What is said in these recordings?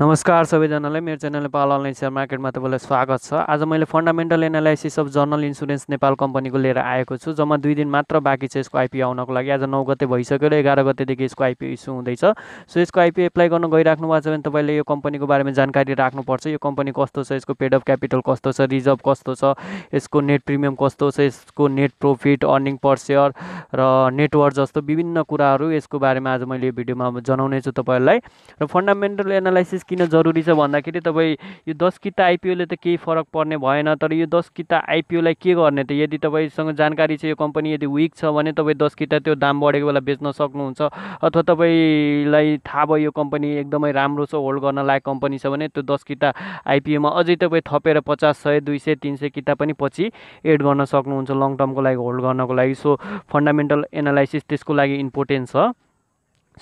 नमस्कार सबैजनालाई मेरो च्यानल नेपाल अनलाइन सेयर मार्केटमा तपाईँलाई स्वागत छ आज मैले fundamental analysis of general insurance Nepal कम्पनीको लिएर आएको छु जम्मा दुई दिन मात्र बाँकी छ यसको आइपिओ आउनको लागि आज नौ गते भइसक्यो र एघार गतेदेखि यसको आइपिओ इस्यु हुँदैछ सो यसको आइपिओ एप्लाई गर्न गइराख्नु भएको छ भने तपाईँले यो कम्पनीको बारेमा जानकारी राख्नुपर्छ यो कम्पनी कस्तो छ यसको पेड अफ क्यापिटल कस्तो छ रिजर्भ कस्तो छ यसको नेट प्रिमियम कस्तो छ यसको net profit earning per share र नेटवर्क जस्तो विभिन्न कुराहरू यसको बारेमा आज मैले यो भिडियोमा जनाउने छु तपाईँहरूलाई र फन्डामेन्टल एनालाइसिस किन जरुरी छ भन्दाखेरि तपाईँ यो दस किता आइपिओले त केही फरक पर्ने भएन तर यो दस किता आइपिओलाई के गर्ने त यदि तपाईँसँग जानकारी छ यो कम्पनी यदि विक छ भने तपाईँ दस किता त्यो दाम बढेको बेला बेच्न सक्नुहुन्छ अथवा तपाईँलाई थाहा भयो यो कम्पनी एकदमै राम्रो छ होल्ड गर्न लायक कम्पनी छ भने त्यो दस किता आइपिओमा अझै तपाईँ थपेर पचास सय दुई सय तिन सय किता पनि पछि एड गर्न सक्नुहुन्छ लङ टर्मको लागि होल्ड गर्नको लागि सो फन्डामेन्टल एनालाइसिस त्यसको लागि इम्पोर्टेन्ट छ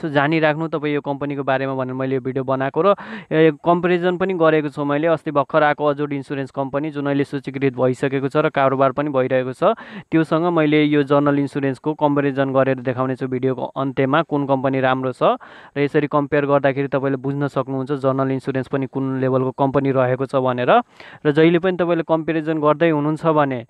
सो जानिराख्नु तपाईँ यो कम्पनीको बारेमा भनेर मैले यो भिडियो बनाएको र कम्पेरिजन पनि गरेको छु मैले अस्ति भर्खर आएको अजोड इन्सुरेन्स कम्पनी जुन अहिले सूचीकृत भइसकेको छ र कारोबार पनि भइरहेको छ त्योसँग मैले यो जर्नल इन्सुरेन्सको कम्पेरिजन गरेर देखाउने छु भिडियोको अन्त्यमा कुन कम्पनी राम्रो छ र यसरी कम्पेयर गर्दाखेरि तपाईँले बुझ्न सक्नुहुन्छ जर्नल इन्सुरेन्स पनि कुन लेभलको कम्पनी रहेको छ भनेर र जहिले पनि तपाईँले कम्पेरिजन गर्दै हुनुहुन्छ भने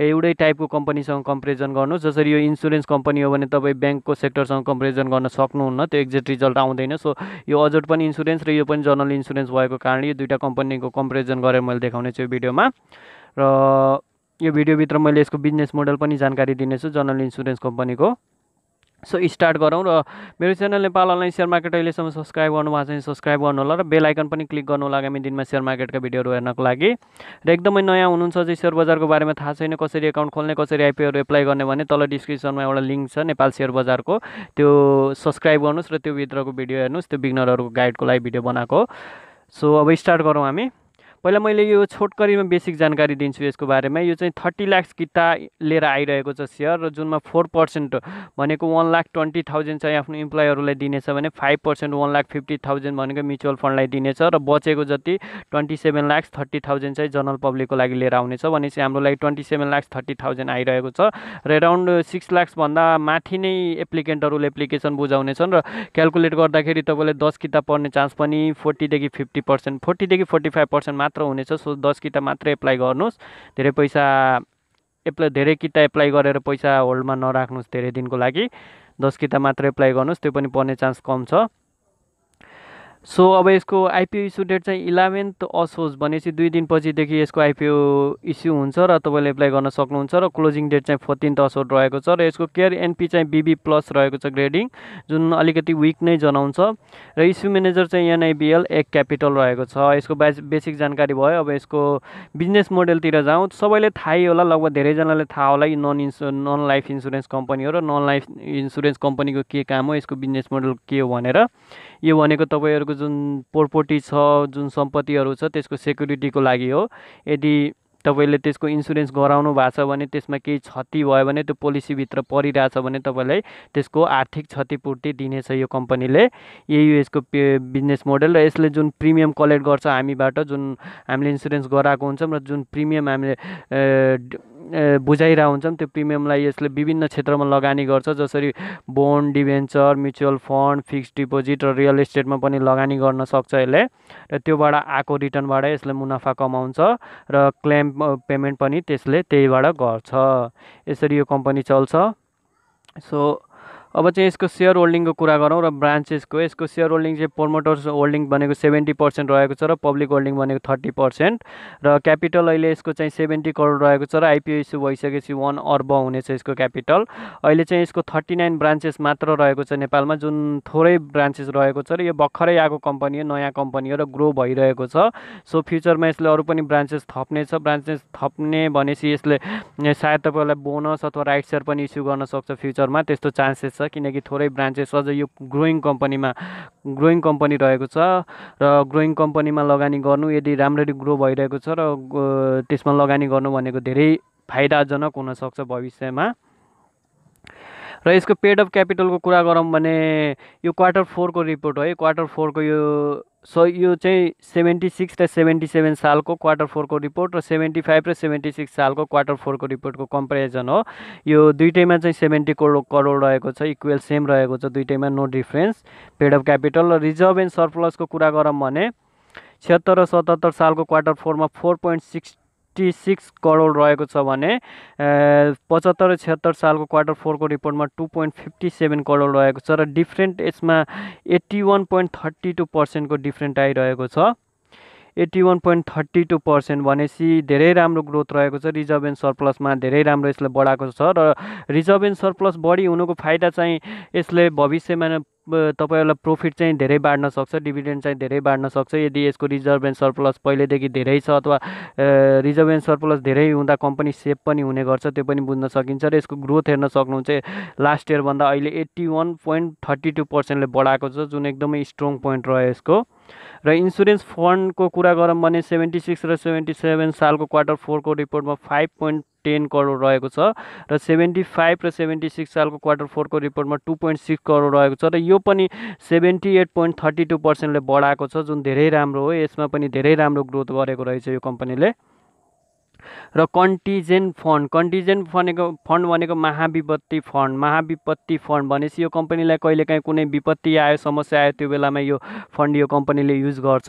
एउटै टाइपको कम्पनीसँग कम्पेरिजन गर्नु जसरी यो इन्सुरेन्स कम्पनी हो भने तपाईँ ब्याङ्कको सेक्टरसँग कम्पेरिजन गर्न सक्नुहुन्न त्यो एक्जेक्ट रिजल्ट आउँदैन सो यो अझ पनि इन्सुरेन्स र यो पनि जनरल इन्सुरेन्स भएको कारणले यो दुइटा कम्पनीको कम्पेरिजन गरेर मैले देखाउने छु यो भिडियोमा र यो भिडियोभित्र मैले यसको बिजनेस मोडल पनि जानकारी दिनेछु जनरल इन्सुरेन्स कम्पनीको सो स्टार्ट गरौँ र मेरो channel Nepal online share market अहिलेसम्म सब्सक्राइब गर्नुभएको भने सब्सक्राइब गर्नु होला र बेल आइकन पनि क्लिक गर्नु होला आगामी दिनमा सेयर मार्केटका भिडियोहरू हेर्नको लागि र एकदमै नयाँ हुनुहुन्छ चाहिँ सेयर बजारको बारेमा थाहा छैन कसरी एकाउन्ट खोल्ने कसरी आइपिओहरू एप्लाई गर्ने भने तल डिस्क्रिप्सनमा एउटा लिङ्क छ नेपाल सेयर बजारको त्यो सब्सक्राइब गर्नुहोस् र त्यो भित्रको भिडियो हेर्नुहोस् त्यो बिगनरहरूको गाइडको लागि भिडियो बनाएको सो अब स्टार्ट गरौँ हामी पहिला मैले यो छोटकरीमा बेसिक जानकारी दिन्छु यसको बारेमा यो चाहिँ थर्टी लाख्स किता लिएर आइरहेको छ सेयर र जुनमा फोर पर्सेन्ट भनेको वान लाख ट्वेन्टी थाउजन्ड चाहिँ आफ्नो इम्प्लोइहरूलाई दिनेछ भने five percent one lakh fifty thousand भनेको म्युचुअल फन्डलाई दिनेछ र बचेको जति twenty seven lakhs thirty thousand चाहिँ जनरल पब्लिकको लागि लिएर आउनेछ भनेपछि हाम्रो लागि twenty seven lakhs thirty thousand आइरहेको छ र एराउन्ड सिक्स लाक्सभन्दा माथि नै एप्लिकेन्टहरूले एप्लिकेसन बुझाउनेछन् र क्यालकुलेट गर्दाखेरि तपाईँले दस किताब पढ्ने चान्स पनि फोर्टीदेखि फिफ्टी पर्सेन्ट फोर्टीदेखि फोर्टी फाइभ पर्सेन्ट मात्र हुनेछ सो दस किटा मात्र एप्लाई गर्नुहोस् धेरै पैसा एप्लाई धेरै किटा एप्लाई गरेर पैसा होल्डमा नराख्नुहोस् धेरै दिनको लागि दस किटा मात्र एप्लाई गर्नुहोस् त्यो पनि पर्ने चान्स कम छ सो अब यसको आइपिओ इस्यु डेट चाहिँ इलेभेन्थ असोज भनेपछि दुई दिनपछिदेखि यसको आइपिओ इस्यु हुन्छ र तपाईँले एप्लाई गर्न सक्नुहुन्छ र क्लोजिङ डेट चाहिँ फोर्टिन्थ असोज रहेको छ र यसको केयर एनपी चाहिँ बिबी प्लस रहेको छ ग्रेडिङ जुन अलिकति विक नै जनाउँछ र इस्यु म्यानेजर चाहिँ एनआइबिएल एक क्यापिटल रहेको छ यसको बेस बेसिक जानकारी भयो अब यसको बिजनेस मोडेलतिर जाउँ सबैले थाहै होला लगभग धेरैजनाले थाहा होला यो नन इन्सु नन लाइफ इन्सुरेन्स कम्पनी हो र नन लाइफ इन्सुरेन्स कम्पनीको के काम हो यसको बिजनेस मोडल के हो भनेर यो भनेको तपाईँहरूको तपाईँको जुन प्रोपर्टी छ जुन सम्पत्तिहरू छ त्यसको सेक्युरिटीको लागि हो यदि तपाईँले त्यसको इन्सुरेन्स गराउनु भएको छ भने त्यसमा केही क्षति भयो भने त्यो पोलिसीभित्र परिरहेछ भने तपाईँलाई त्यसको आर्थिक क्षतिपूर्ति दिनेछ यो कम्पनीले यही यसको बिजनेस मोडल र यसले जुन प्रिमियम कलेक्ट गर्छ हामीबाट जुन हामीले इन्सुरेन्स गराएको हुन्छौँ र जुन प्रिमियम हामीले बुझाइरहेको हुन्छौँ त्यो प्रिमियमलाई यसले विभिन्न क्षेत्रमा लगानी गर्छ जसरी bond debenture mutual fund fix deposit र रियल इस्टेटमा पनि लगानी गर्न सक्छ यसले र त्योबाट आएको रिटर्नबाट यसले मुनाफा कमाउँछ र क्लेम पेमेन्ट पनि त्यसले त्यहीबाट गर्छ यसरी यो कम्पनी चल्छ सो अब चाहिँ यसको सेयर होल्डिङको कुरा गरौँ र ब्रान्चेसको यसको सेयर होल्डिङ चाहिँ प्रमोटर्स होल्डिङ भनेको सेभेन्टी पर्सेन्ट रहेको छ र पब्लिक होल्डिङ भनेको थर्टी पर्सेन्ट र क्यापिटल अहिले यसको चाहिँ सेभेन्टी करोड रहेको छ र आइपिओ इस्यु भइसकेपछि वान अर्ब हुनेछ यसको क्यापिटल अहिले चाहिँ यसको थर्टी नाइन ब्रान्चेस मात्र रहेको छ नेपालमा जुन थोरै ब्रान्चेस रहेको छ र यो भर्खरै आएको कम्पनी हो नयाँ कम्पनी हो र ग्रो भइरहेको छ सो फ्युचरमा यसले अरू पनि ब्रान्चेस थप्ने छ ब्रान्चेस थप्ने भनेपछि यसले सायद तपाईँलाई बोनस अथवा राइट सेयर पनि इस्यु गर्न सक्छ फ्युचरमा त्यस्तो चान्सेस छ किनकि थोरै ब्रान्चेस अझै यो ग्रोइङ कम्पनीमा ग्रोइङ कम्पनी रहेको छ र ग्रोइङ कम्पनीमा लगानी गर्नु यदि राम्ररी ग्रो भइरहेको छ र त्यसमा लगानी गर्नु भनेको धेरै फाइदाजनक हुनसक्छ भविष्यमा र यसको पेड अफ क्यापिटलको कुरा गरौँ भने यो क्वार्टर फोरको रिपोर्ट हो है क्वार्टर फोरको यो सो यो चाहिँ सेभेन्टी सिक्स र सेभेन्टी सेभेन सालको क्वार्टर फोरको रिपोर्ट र सेभेन्टी फाइभ र सेभेन्टी सिक्स सालको क्वार्टर फोरको रिपोर्टको कम्पेरिजन हो यो दुइटैमा चाहिँ सेभेन्टी करोड करोड रहेको छ इक्वेल सेम रहेको छ दुइटैमा no difference paid of capital र रिजर्भ एन्ड सरप्लसको कुरा गरौँ भने छिहत्तर र सतहत्तर सालको क्वार्टर फोरमा four point six fifty six crore रहेको छ भने पचहत्तर र छिहत्तर सालको क्वार्टर फोरको रिपोर्टमा two point fifty seven crore रहेको छ र डिफ्रेन्ट यसमा eighty one point thirty two पर्सेन्टको डिफ्रेन्ट आइरहेको छ eighty one point thirty two percent भनेपछि धेरै राम्रो ग्रोथ रहेको छ रिजर्भ एन्ड सरप्लसमा धेरै राम्रो यसले बढाएको छ र रिजर्भ एन्ड सरप्लस बढी हुनुको फाइदा चाहिँ यसले भविष्यमा तपाईँहरूलाई प्रफिट चाहिँ धेरै बाँड्न सक्छ डिभिडेन्ड चाहिँ धेरै बाँड्न सक्छ यदि यसको रिजर्भ एन्ड सरप्लस पहिलेदेखि धेरै छ अथवा रिजर्भ एन्ड सरप्लस धेरै हुँदा कम्पनी सेफ पनि हुने गर्छ त्यो पनि बुझ्न सकिन्छ र यसको ग्रोथ हेर्न सक्नुहुन्छ लास्ट इयरभन्दा अहिले eighty one point thirty two पर्सेन्टले बढाएको छ जुन एकदमै स्ट्रङ पोइन्ट रह्यो यसको र इन्सुरेन्स फन्डको कुरा गरौँ भने सेभेन्टी सिक्स र सेभेन्टी सेभेन सालको क्वार्टर फोरको रिपोर्टमा फाइभ पोइन्ट टेन करोड रहेको छ र सेभेन्टी फाइभ र सेभेन्टी सिक्स सालको क्वार्टर फोरको रिपोर्टमा टू पोइन्ट सिक्स करोड रहेको छ र यो पनि seventy eight point thirty two पर्सेन्टले बढाएको छ जुन धेरै राम्रो हो यसमा पनि धेरै राम्रो ग्रोथ गरेको रहेछ यो कम्पनीले र कन्टिजेन्ट फन्ड कन्टिजेन्ट भनेको फन्ड भनेको महाविपत्ति फन्ड महाविपत्ति फन्ड भनेपछि यो कम्पनीलाई कहिलेकाहीँ कुनै विपत्ति आयो समस्या आयो त्यो बेलामा यो फन्ड यो कम्पनीले युज गर्छ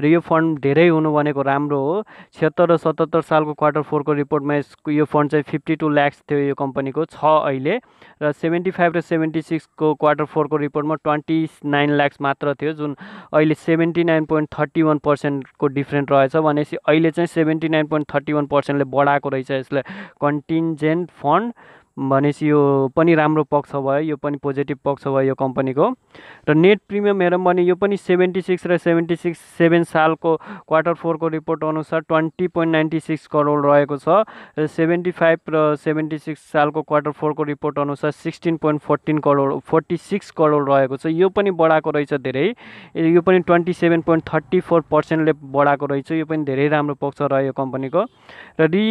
र यो फन्ड धेरै हुनु भनेको राम्रो हो छिहत्तर र सतहत्तर सालको क्वार्टर फोरको रिपोर्टमा यसको यो फन्ड चाहिँ फिफ्टी टू ल्याक्स थियो यो कम्पनीको छ अहिले र सेभेन्टी फाइभ र सेभेन्टी सिक्सको क्वार्टर फोरको रिपोर्टमा ट्वेन्टी नाइन ल्याक्स मात्र थियो जुन अहिले seventy nine point thirty one पर्सेन्टको डिफ्रेन्ट रहेछ भनेपछि अहिले चाहिँ seventy nine point thirty one पर्सेन्टले बढाएको रहेछ यसले कन्टिन्जेन्ट फन्ड भनेपछि यो पनि राम्रो पक्ष भयो यो पनि पोजिटिभ पक्ष भयो यो कम्पनीको र नेट प्रिमियम हेरौँ भने यो पनि सेभेन्टी सिक्स र सेभेन्टी सिक्स सेभेन सालको क्वार्टर फोरको रिपोर्ट अनुसार twenty point ninety six crore रहेको छ र सेभेन्टी फाइभ र सेभेन्टी सिक्स सालको क्वार्टर फोरको रिपोर्ट अनुसार sixteen point fourteen crore forty six crore रहेको छ यो पनि बढाएको रहेछ धेरै यो पनि twenty seven point thirty four पर्सेन्टले बढाएको रहेछ यो पनि धेरै राम्रो पक्ष रह्यो यो कम्पनीको र रि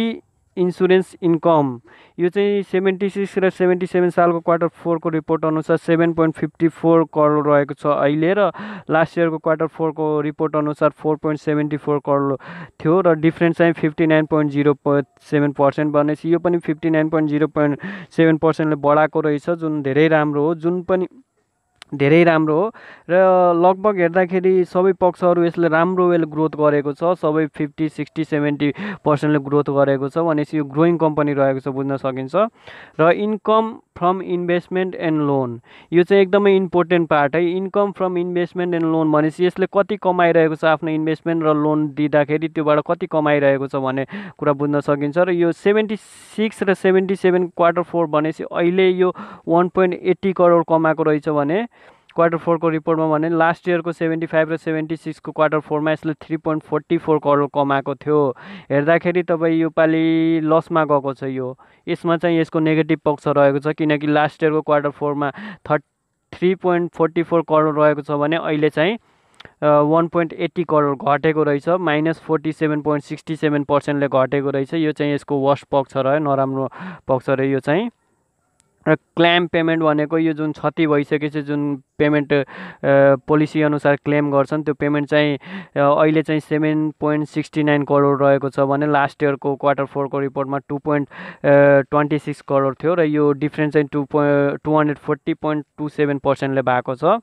इन्सुरेन्स इन्कम यो चाहिँ सेभेन्टी सिक्स र सेभेन्टी सेभेन सालको क्वार्टर फोरको रिपोर्ट अनुसार seven point fifty four crore रहेको छ अहिले र लास्ट इयरको क्वार्टर फोरको रिपोर्ट अनुसार four point seventy four crore थियो र डिफ्रेन्स चाहिँ fifty nine point zero seven percent भनेपछि यो पनि fifty nine point zero point seven पर्सेन्टले बढाएको रहेछ जुन धेरै राम्रो हो जुन पनि धेरै राम्रो हो र लगभग हेर्दाखेरि सबै पक्षहरू यसले राम्रो वेल ग्रोथ गरेको छ सबै फिफ्टी सिक्सटी सेभेन्टी पर्सेन्टले ग्रोथ गरेको छ भनेपछि यो ग्रोइङ कम्पनी रहेको छ बुझ्न सकिन्छ र income from investment and loan यो चाहिँ एकदमै इम्पोर्टेन्ट पार्ट है income from investment and loan भनेपछि यसले कति कमाइरहेको छ आफ्नो इन्भेस्टमेन्ट र लोन दिँदाखेरि त्योबाट कति कमाइरहेको छ भन्ने कुरा बुझ्न सकिन्छ र यो सेभेन्टी सिक्स र सेभेन्टी सेभेन क्वार्टर फोर भनेपछि अहिले यो वान पोइन्ट एट्टी करोड कमाएको रहेछ भने क्वार्टर फोरको रिपोर्टमा भने लास्ट इयरको सेभेन्टी फाइभ र सेभेन्टी सिक्सको क्वार्टर फोरमा यसले three point forty four crore कमाएको थियो हेर्दाखेरि तपाईँ योपालि लसमा गएको छ यो यसमा चाहिँ यसको नेगेटिभ पक्ष रहेको छ किनकि लास्ट इयरको क्वार्टर फोरमा थर्ट three point forty four crore रहेको छ भने अहिले चाहिँ वान पोइन्ट एट्टी करोड घटेको रहेछ minus forty seven point sixty seven पर्सेन्टले घटेको रहेछ यो चाहिँ यसको वर्स्ट पक्ष रह्यो नराम्रो पक्ष रह्यो यो चाहिँ र क्लेम पेमेन्ट भनेको यो जुन क्षति भइसकेपछि जुन पेमेन्ट पोलिसी अनुसार क्लेम गर्छन् त्यो पेमेन्ट चाहिँ अहिले चाहिँ seven point sixty nine crore रहेको छ भने लास्ट इयरको क्वार्टर फोरको रिपोर्टमा two point twenty six crore थियो र यो डिफ्रेन्स चाहिँ two point two hundred forty point two seven पर्सेन्टले भएको छ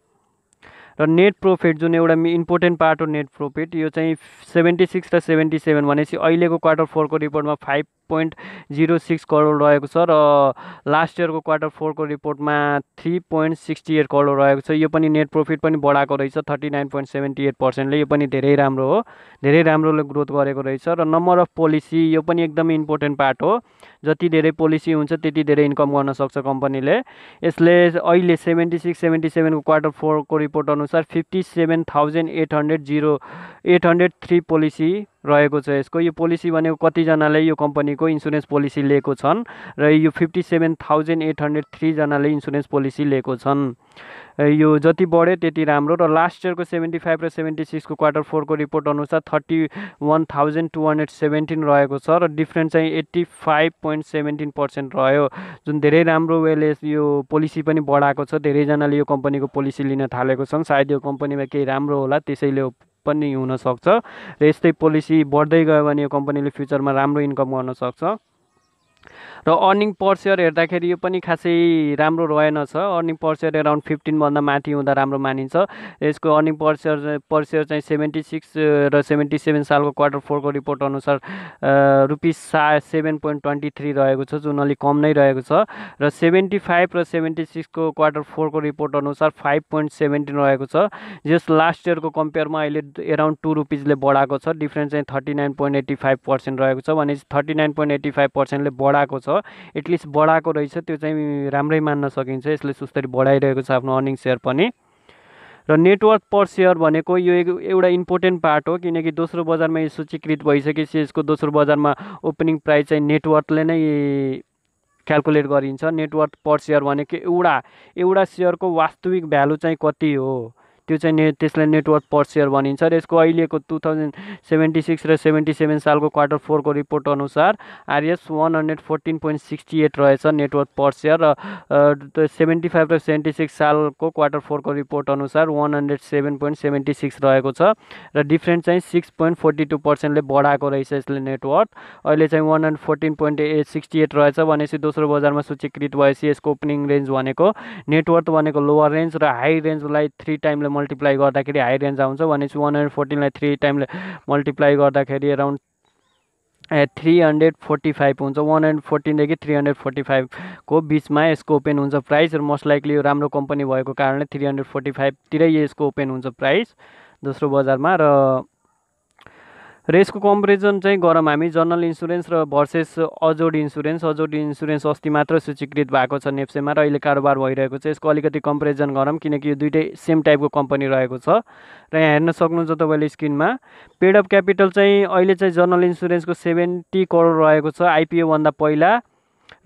र नेट प्रोफिट जुन एउटा इम्पोर्टेन्ट पार्ट हो नेट प्रोफिट यो चाहिँ सेभेन्टी सिक्स र सेभेन्टी सेभेन भनेपछि अहिलेको क्वार्टर फोरको रिपोर्टमा five point zero six crore रहेको छ र लास्ट इयरको क्वार्टर फोरको रिपोर्टमा three point sixty eight crore रहेको छ यो पनि नेट प्रफिट पनि बढाएको रहेछ thirty nine point seventy eight पर्सेन्टले यो पनि धेरै राम्रो हो धेरै राम्रोले ग्रोथ गरेको रहेछ र नम्बर अफ पोलिसी यो पनि एकदमै इम्पोर्टेन्ट पार्ट हो जति धेरै पोलिसी हुन्छ त्यति धेरै इन्कम गर्न सक्छ कम्पनीले यसले अहिले सेभेन्टी सिक्स सेभेन्टी सेभेनको क्वार्टर फोरको रिपोर्ट अनुसार fifty seven thousand eight hundred zero eight hundred three policy रहेको छ यसको यो पोलिसी भनेको कतिजनाले यो कम्पनीको इन्सुरेन्स पोलिसी लिएको छन् र यो fifty seven thousand eight hundred थ्रीजनाले इन्सुरेन्स पोलिसी लिएको छन् यो जति बढ्यो त्यति राम्रो र लास्ट इयरको सेभेन्टी फाइभ र सेभेन्टी सिक्सको क्वार्टर फोरको रिपोर्ट अनुसार thirty one thousand two hundred seventeen रहेको छ र डिफ्रेन्स चाहिँ eighty five point seventeen percent रह्यो जुन धेरै राम्रो वेले यो पोलिसी पनि बढाएको छ धेरैजनाले यो कम्पनीको पोलिसी लिन थालेको छन् सायद यो कम्पनीमा केही राम्रो होला त्यसैले पनि हुनसक्छ र यस्तै पोलिसी बढ्दै गयो भने यो कम्पनीले फ्युचरमा राम्रो इन्कम गर्नसक्छ र अर्निङ पर सेयर हेर्दाखेरि यो पनि खासै राम्रो रहेनछ अर्निङ पर सेयर एराउन्ड फिफ्टिनभन्दा माथि हुँदा राम्रो मानिन्छ यसको earning per share per share चाहिँ सेभेन्टी सिक्स र सेभेन्टी सेभेन सालको क्वार्टर फोरको रिपोर्ट अनुसार रुपिस सा सेभेन पोइन्ट ट्वेन्टी थ्री रहेको छ जुन अलिक कम नै रहेको छ र सेभेन्टी फाइभ र सेभेन्टी सिक्सको क्वार्टर फोरको रिपोर्ट अनुसार फाइभ पोइन्ट सेभेन्टिन रहेको छ जस लास्ट इयरको कम्पेयरमा अहिले एराउन्ड टू रुपिजले बढाएको छ डिफ्रेन्स चाहिँ thirty nine point eighty five percent रहेको छ भने thirty nine point eighty five पर्सेन्टले बढाएको छ एटलिस्ट बढाएको रहेछ त्यो चाहिँ राम्रै मान्न सकिन्छ यसले सुस्तरी बढाइरहेको छ आफ्नो अर्निङ सेयर पनि र नेटवर्क पर सेयर भनेको यो एउटा इम्पोर्टेन्ट पार्ट हो किनकि दोस्रो बजारमा यो सूचीकृत भइसकेपछि यसको दोस्रो बजारमा ओपनिङ प्राइस चाहिँ नेटवर्कले नै क्यालकुलेट गरिन्छ नेटवर्क पर सेयर भनेको एउटा एउटा सेयरको वास्तविक भ्यालु चाहिँ कति हो त्यो चाहिँ ने त्यसलाई नेटवर्क पर सेयर भनिन्छ र यसको अहिलेको टु थाउजन्ड सेभेन्टी सिक्स र सेभेन्टी सेभेन सालको क्वार्टर फोरको रिपोर्ट अनुसार RS one hundred fourteen point sixty eight रहेछ नेटवर्क पर सेयर र सेभेन्टी फाइभ र सेभेन्टी सिक्स सालको क्वार्टर फोरको रिपोर्ट अनुसार one hundred seven point seventy six रहेको छ र डिफ्रेन्ट चाहिँ सिक्स पोइन्ट फोर्टी टू पर्सेन्टले बढाएको रहेछ यसले नेटवर्क अहिले चाहिँ one hundred fourteen point eight sixty eight रहेछ भनेपछि दोस्रो बजारमा सूचीकृत भएपछि यसको ओपनिङ रेन्ज भनेको नेटवर्क भनेको लोवर रेन्ज र हाई रेन्जलाई थ्री टाइमले मल्टिप्लाई गर्दाखेरि हाई रेन्ज आउँछ भनेपछि वान हन्ड्रेड फोर्टिनलाई थ्री टाइमले मल्टिप्लाई गर्दाखेरि around three hundred forty five हुन्छ वान हन्ड्रेड फोर्टिनदेखि थ्री हन्ड्रेड फोर्टी फाइभको बिचमा यसको ओपन हुन्छ प्राइस र मोस्ट लाइकली यो राम्रो कम्पनी भएको कारणले थ्री हन्ड्रेड फोर्टी फाइभतिरै यसको ओपन हुन्छ प्राइस दोस्रो बजारमा र र यसको कम्पेरिजन चाहिँ गरौँ हामी जनरल इन्सुरेन्स र versus Ajod insurance Ajod insurance अस्ति मात्र सूचीकृत भएको छ नेप्सेमा र अहिले कारोबार भइरहेको छ यसको अलिकति कम्पेरिजन गरौँ किनकि यो दुइटै सेम टाइपको कम्पनी रहेको छ र यहाँ हेर्न सक्नुहुन्छ तपाईँले स्क्रिनमा पेड अप क्यापिटल चाहिँ अहिले चाहिँ जनरल इन्सुरेन्सको सेभेन्टी करोड रहेको छ आइपिओभन्दा पहिला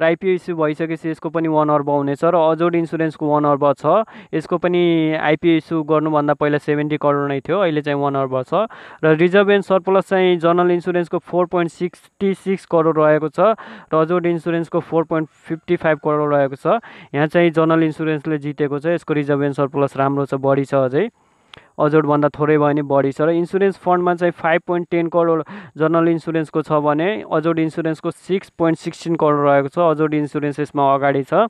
र आइपिओ इस्यु भइसकेपछि यसको पनि वान अर्ब हुनेछ र अजोड इन्सुरेन्सको वान अर्ब छ यसको पनि आइपिओ इस्यु गर्नुभन्दा पहिला सेभेन्टी करोड नै थियो अहिले चाहिँ वान अर्ब छ र रिजर्भ एन्ड सरप्लस चाहिँ जनरल इन्सुरेन्सको four point sixty six crore रहेको छ र अजोड इन्सुरेन्सको four point fifty five crore रहेको छ यहाँ चाहिँ जनरल इन्सुरेन्सले जितेको छ यसको रिजर्भ एन्ड सरप्लस राम्रो छ बढी छ अझै अजोडभन्दा थोरै भयो भने बढी छ र इन्सुरेन्स फन्डमा चाहिँ five point ten crore general इन्सुरेन्सको छ भने अजोड इन्सुरेन्सको सिक्स पोइन्ट सिक्सटिन करोड रहेको छ अजोड इन्सुरेन्स यसमा अगाडि छ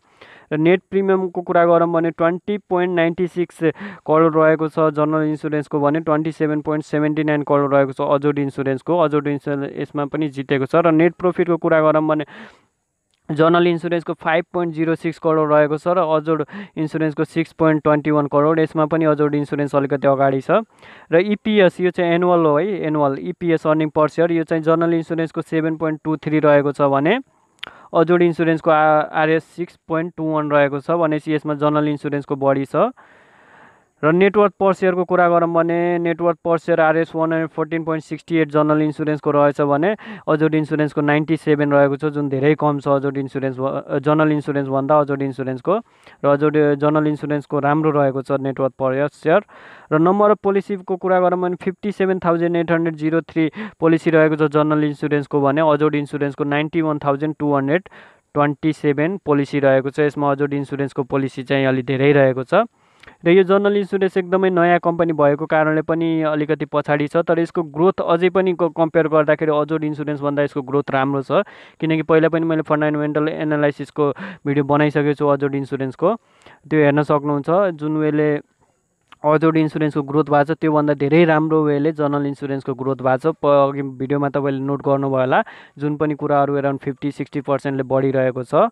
र नेट प्रिमियमको कुरा गरौँ भने twenty point ninety six crore रहेको छ जनरल इन्सुरेन्सको भने twenty seven point seventy nine crore रहेको छ अजोड इन्सुरेन्सको अजोड इन्सुरेन्स यसमा पनि जितेको छ र नेट प्रफिटको कुरा गरौँ भने जनरल इन्सुरेन्सको five point zero six crore रहेको छ र अजोड इन्सुरेन्सको six point twenty one crore यसमा पनि अजोड इन्सुरेन्स अलिकति अगाडि छ र इपिएस e यो चाहिँ एनुअल हो है annual EPS e earning per share यो चाहिँ जनरल इन्सुरेन्सको सेभेन पोइन्ट टू थ्री रहेको छ भने अजोड इन्सुरेन्सको RS six point two one रहेको छ भनेपछि यसमा जनरल इन्सुरेन्सको बढी छ र नेटवर्क पर सेयरको कुरा गरौँ भने net worth per share RS one hundred fourteen point sixty eight general इन्सुरेन्सको रहेछ भने अजोड इन्सुरेन्सको नाइन्टी सेभेन रहेको छ जुन धेरै कम छ अजोड इन्सुरेन्स जनरल भन्दा अजोड इन्सुरेन्सको र अजोड जनरल इन्सुरेन्सको राम्रो रहेको छ नेटवर्क पर सेयर र नम्बर अफ पोलिसीको कुरा गरौँ भने fifty seven thousand eight hundred zero three policy रहेको छ जनरल इन्सुरेन्सको भने अजोड इन्सुरेन्सको ninety one thousand two hundred twenty seven policy रहेको छ यसमा अजोड इन्सुरेन्सको पोलिसी चाहिँ अलि धेरै रहेको छ र यो जनरल इन्सुरेन्स एकदमै नयाँ कम्पनी भएको कारणले पनि अलिकति पछाडि छ तर यसको ग्रोथ अझै पनि कम्पेयर गर्दाखेरि अझोड इन्सुरेन्सभन्दा यसको ग्रोथ राम्रो छ किनकि पहिला पनि मैले फन्डामेन्टल एनालाइसिसको भिडियो बनाइसकेको छु अझोड इन्सुरेन्सको त्यो हेर्न सक्नुहुन्छ जुन वेले अझोड इन्सुरेन्सको ग्रोथ भएको छ त्योभन्दा धेरै राम्रो वेले जनरल इन्सुरेन्सको ग्रोथ भएको छ अघि भिडियोमा तपाईँले नोट गर्नुभयो होला जुन पनि कुराहरू एराउन्ड फिफ्टी सिक्सटी पर्सेन्टले बढिरहेको छ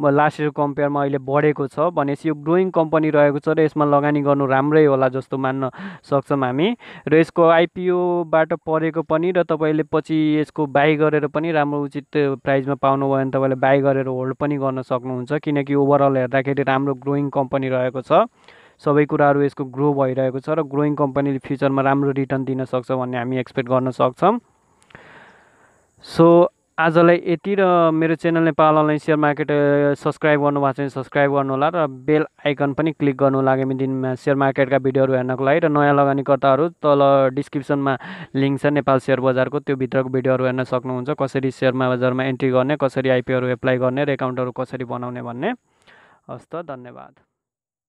लास्ट इयर कम्पेयरमा अहिले बढेको छ भनेपछि यो ग्रोइङ कम्पनी रहेको छ र यसमा लगानी गर्नु राम्रै होला जस्तो मान्न सक्छौँ हामी र यसको आइपिओबाट परेको पनि र तपाईँले पछि यसको बाई गरेर पनि राम्रो उचित प्राइसमा पाउनुभयो भने तपाईँले बाई गरेर होल्ड पनि गर्न सक्नुहुन्छ किनकि ओभरअल हेर्दाखेरि राम्रो ग्रोइङ कम्पनी रहेको छ सबै कुराहरू यसको ग्रो भइरहेको छ र ग्रोइङ कम्पनीले फ्युचरमा राम्रो रिटर्न दिन सक्छ भन्ने हामी एक्सपेक्ट गर्न सक्छौँ सो आजलाई यति र मेरो channel Nepal online share market subscribe गर्नुभएको छ भने सब्सक्राइब गर्नुहोला र बेल आइकन पनि क्लिक गर्नु आगामी दिनमा सेयर मार्केटका भिडियोहरू हेर्नको लागि र नयाँ लगानीकर्ताहरू तल डिस्क्रिप्सनमा लिङ्क छ नेपाल सेयर बजारको त्यो भित्रको भिडियोहरू हेर्न सक्नुहुन्छ कसरी सेयर बजारमा एन्ट्री गर्ने कसरी आइपिओहरू एप्लाई गर्ने र एकाउन्टहरू कसरी बनाउने भन्ने हस् त धन्यवाद